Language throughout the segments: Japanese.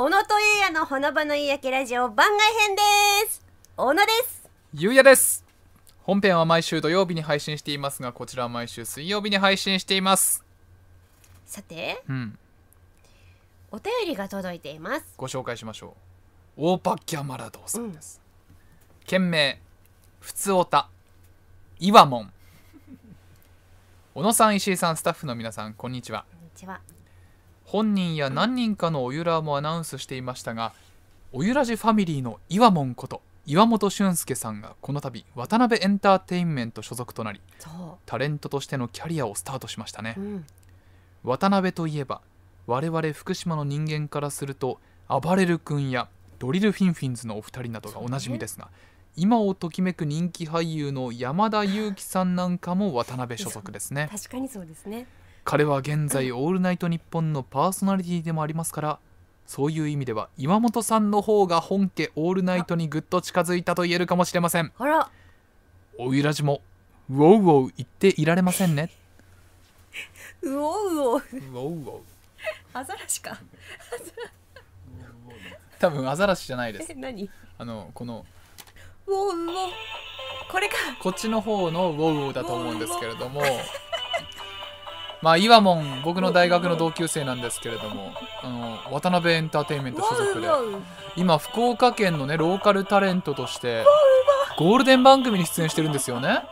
小野とゆやのほのぼの夕焼けラジオ番外編です小野ですゆうやです本編は毎週土曜日に配信していますがこちらは毎週水曜日に配信していますさて、うん、お便りが届いていますご紹介しましょうオーパッキャマラドさんです、うん、件名ふつおたいわもん小野さん石井さんスタッフの皆さんこんにちはこんにちは本人や何人かのおゆらもアナウンスしていましたがおゆらじファミリーの岩門こと岩本俊介さんがこの度渡辺エンターテインメント所属となりタレントとしてのキャリアをスタートしましたね、うん、渡辺といえば我々福島の人間からすると暴れる君やドリルフィンフィンズのお二人などがおなじみですが、ね、今をときめく人気俳優の山田裕貴さんなんかも渡辺所属ですね確かにそうですね彼は現在「オールナイトニッポン」のパーソナリティでもありますからそういう意味では岩本さんの方が本家「オールナイト」にぐっと近づいたと言えるかもしれませんあらおゆらじも「ウォウウォウ」言っていられませんねウォウウォウウォウウォウアザラシか 多分アザラシじゃないですえ何あのこのウォウウォウこれかこっちの方のウォウウォウだと思うんですけれどもまあ、いわもん、僕の大学の同級生なんですけれども、あの、渡辺エンターテインメント所属で、今、福岡県のね、ローカルタレントとして、ゴールデン番組に出演してるんですよね。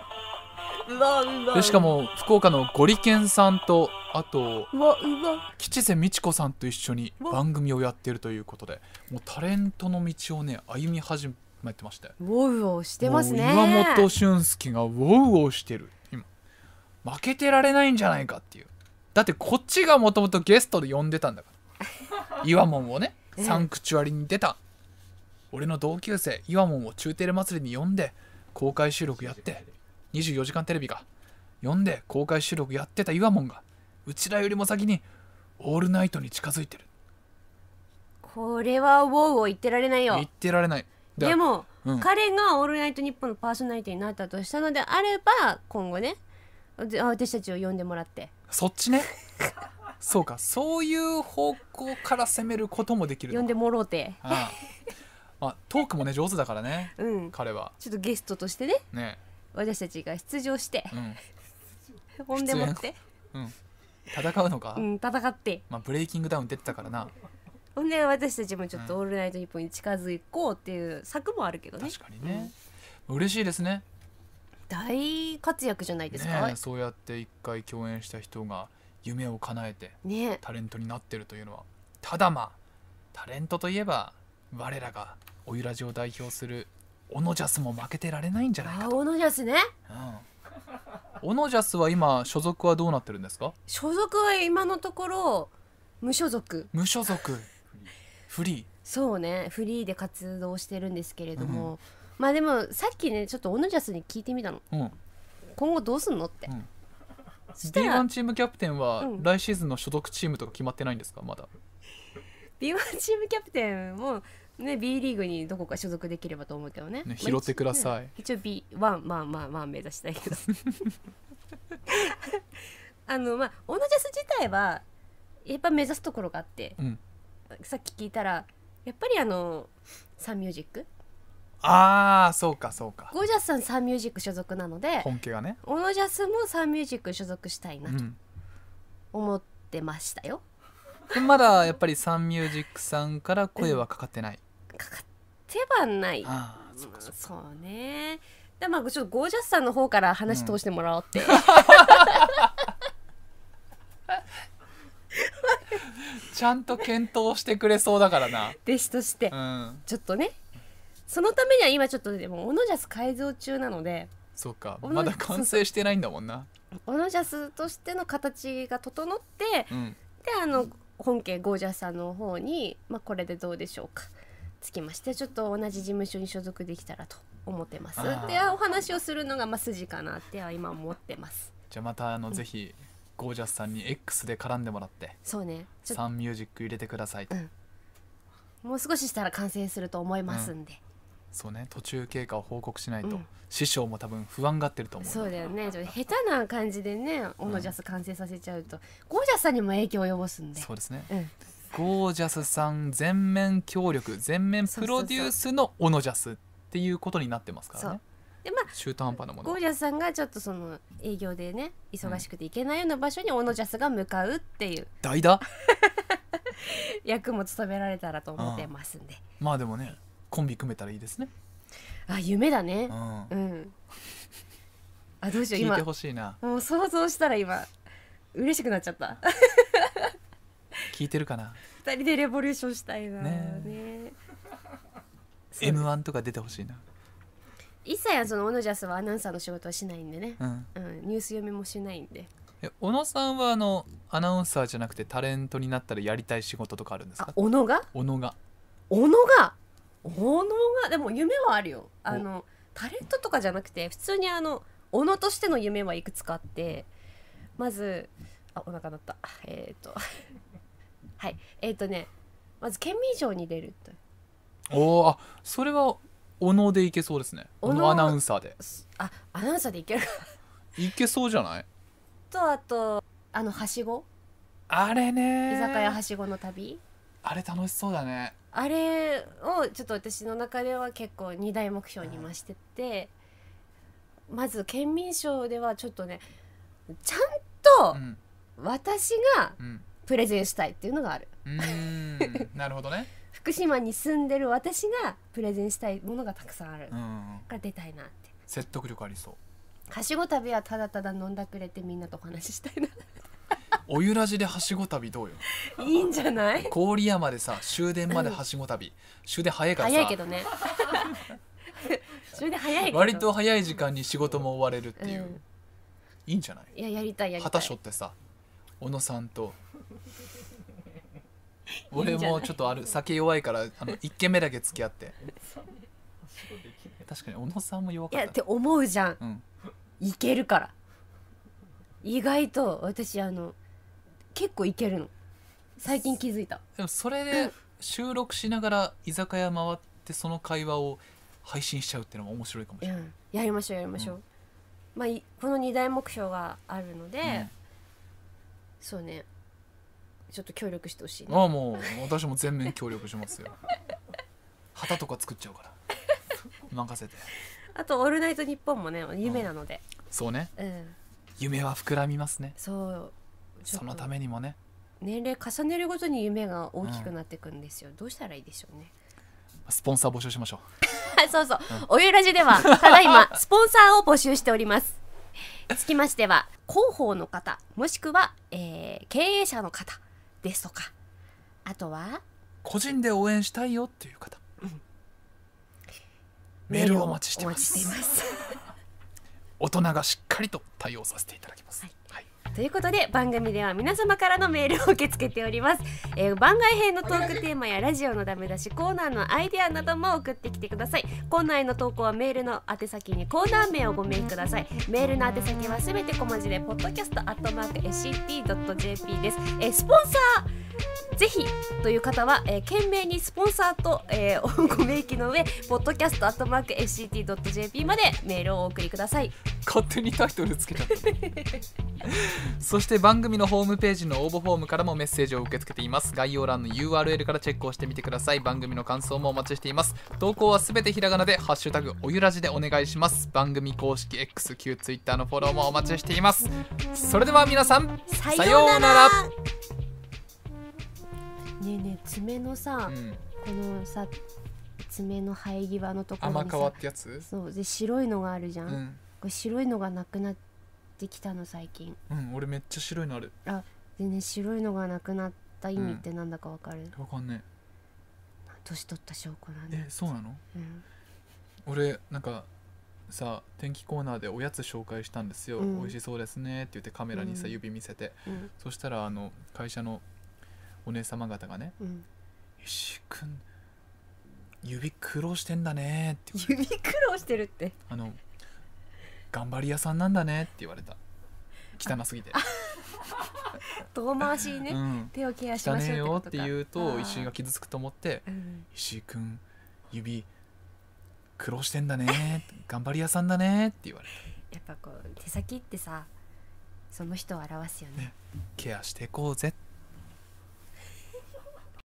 で、しかも、福岡のゴリケンさんと、あと、吉瀬美智子さんと一緒に番組をやってるということで、もうタレントの道をね、歩み始めてまして。ウォウウォしてますね。岩本俊介がウォウウォしてる。負けてられないんじゃないかっていうだってこっちがもともとゲストで呼んでたんだから岩門 をねサンクチュアリに出た、俺の同級生岩門を中テレ祭りに呼んで公開収録やって24時間テレビが呼んで公開収録やってた岩門がうちらよりも先にオールナイトに近づいてるこれはウォーを言ってられないよ言ってられないでも、うん、彼が「オールナイトニッポン」のパーソナリティになったとしたのであれば今後ねあ私たちを呼んでもらってそっちね そうかそういう方向から攻めることもできる呼んでもろうてああ、まあ、トークもね上手だからね、うん、彼はちょっとゲストとしてねね私たちが出場して、うん、呼んでもって、うん、戦うのか、うん、戦って、まあ、ブレイキングダウン出てたからなほんで私たちもちょっと「オールナイトニッポン」に近づこうっていう策もあるけどね、確かにね、うん、嬉しいですね大活躍じゃないですか、ね、そうやって一回共演した人が夢を叶えて、タレントになってるというのはただまあタレントといえば我らがおゆらじを代表するオノジャスも負けてられないんじゃないかとオノジャスね、うん、オノジャスは今所属はどうなってるんですか所属は今のところ無所属無所属フリーそうねフリーで活動してるんですけれども、うんまあでもさっきねちょっとオヌジャスに聞いてみたのうん今後どうすんのって、うん B1 チームキャプテンは来シーズンの所属チームとか決まってないんですかまだ B1 チームキャプテンもね B リーグにどこか所属できればと思うけどねね拾ってください、一応 B1 まあまあまあ目指したいけど あのまあオノジャス自体はやっぱ目指すところがあって、うんさっき聞いたらやっぱりあのサンミュージックああそうかそうかゴージャスさんサンミュージック所属なので本家がねオノジャスもサンミュージック所属したいなと思ってましたよ、うん、まだやっぱりサンミュージックさんから声はかかってない、うん、かかってはないああそうかそうか、そうねでまあちょっとゴージャスさんの方から話通してもらおうって、うん、ちゃんと検討してくれそうだからな弟子として、うん、ちょっとねそのためには今ちょっとでもオノジャス改造中なのでそうかまだ完成してないんだもんなオノジャスとしての形が整って、うん、であの本家ゴージャスさんの方に、まあ、これでどうでしょうかつきましてちょっと同じ事務所に所属できたらと思ってますでお話をするのがまあ筋かなっては今思ってますじゃあまたあの、うん、ぜひゴージャスさんに X で絡んでもらってそうねサンミュージック入れてください、うん、もう少ししたら完成すると思いますんで、うんそうね途中経過を報告しないと、うん師匠も多分不安がってると思うそうだよねちょっと下手な感じでねオノジャス完成させちゃうと、ゴージャスさんにも影響を及ぼすんでそうですね、うんゴージャスさん全面協力全面プロデュースのオノジャスっていうことになってますからねでまあ中途半端なものゴージャスさんがちょっとその営業でね忙しくて行けないような場所にオノジャスが向かうっていう代打 役も務められたらと思ってますんで、まあでもねコンビ組めたらいいですねあ夢だねうん、うん、あどうしよう聞いてほしいなもう想像したら今嬉しくなっちゃった聞いてるかな二人でレボリューションしたいなねね M1 とか出てほしいな一切そのオノジャスはアナウンサーの仕事はしないんでね、うん、うん、ニュース読みもしないんで小野さんはあのアナウンサーじゃなくてタレントになったらやりたい仕事とかあるんですか小野が小野が小野がお能がでも夢はあるよあのタレントとかじゃなくて普通にあのおのとしての夢はいくつかあってまずあお腹鳴ったえっ、ー、とはいえっ、ー、とねまず県民賞に出るとおあそれはおのでいけそうですねおのアナウンサーであアナウンサーでいけるいけそうじゃないとあとあのはしごあれね居酒屋はしごの旅あれ楽しそうだねあれをちょっと私の中では結構2大目標に増してて、まず県民賞ではちょっとねちゃんと私がプレゼンしたいっていうのがある。うん、なるほどね 福島に住んでる私がプレゼンしたいものがたくさんあるから出たいなって説得力ありそうはしご旅はただただ飲んだくれてみんなとお話ししたいなおゆらじではしご旅どうよいいんじゃない郡山でさ終電まではしご旅、終電早いからさ早いけどね終電早いけど割と早い時間に仕事も終われるっていう、うん、いいんじゃないいややりたいやりたい畑所ってさ小野さんと 俺もちょっとある酒弱いからあの1軒目だけ付き合って確かに小野さんも弱かったいやって思うじゃん、うん、いけるから意外と私あの結構いけるの最近気づいたでもそれで収録しながら居酒屋回ってその会話を配信しちゃうっていうのも面白いかもしれない、うん、やりましょうやりましょう、うん、まあ、この2大目標があるので、そうねちょっと協力してほしい、ね、ああもう私も全面協力しますよ 旗とか作っちゃうから 任せてあと「オールナイトニッポン」もね夢なので、そうね、うん、夢は膨らみますねそうそのためにもね年齢重ねるごとに夢が大きくなっていくんですよ、うん、どうしたらいいでしょうねスポンサー募集しましょう そうそう、うん、おゆらじではただいま スポンサーを募集しておりますつきましては広報の方もしくは、えー、経営者の方ですとかあとは個人で応援したいよっていう方、うん、メールをお待ちしています 大人がしっかりと対応させていただきます、はい、はいということで番組では皆様からのメールを受け付けております、えー、番外編のトークテーマやラジオのダメ出しコーナーのアイデアなども送ってきてくださいコーナーへの投稿はメールの宛先にコーナー名をご明記くださいメールの宛先はすべて小文字で podcast.sct.jp です、えー、スポンサーぜひという方は、えー、懸命にスポンサーと、えー、ご明記の上 podcast.sct.jp までメールをお送りください勝手にタイトルつけちゃった そして番組のホームページの応募フォームからもメッセージを受け付けています概要欄の URL からチェックをしてみてください番組の感想もお待ちしています投稿はすべてひらがなで「ハッシュタグおゆらじ」でお願いします番組公式 X 旧 Twitter のフォローもお待ちしていますそれでは皆さんさようならねえねえ爪のさ、うん、このさ爪の生え際のところにさ甘皮ってやつそうで白いのがあるじゃん、うん白いのがなくなってきたの最近うん俺めっちゃ白いのあるあ全然白いのがなくなった意味ってなんだかわかる、わかんね年取った証拠なんええそうなのうん俺なんかさ天気コーナーでおやつ紹介したんですよ、うん美味しそうですねって言ってカメラにさ指見せて、うんそしたらあの会社のお姉様方がねうん「石く君指苦労してんだね」って言て指苦労してるってあの頑張り屋さんなんだね」って言われた汚すぎて遠回しにね、うん、手をケアしましょうよって言うと石井が傷つくと思って「うん、石井君指苦労してんだね頑張り屋さんだね」って言われたやっぱこう手先ってさその人を表すよねねケアしてこうぜって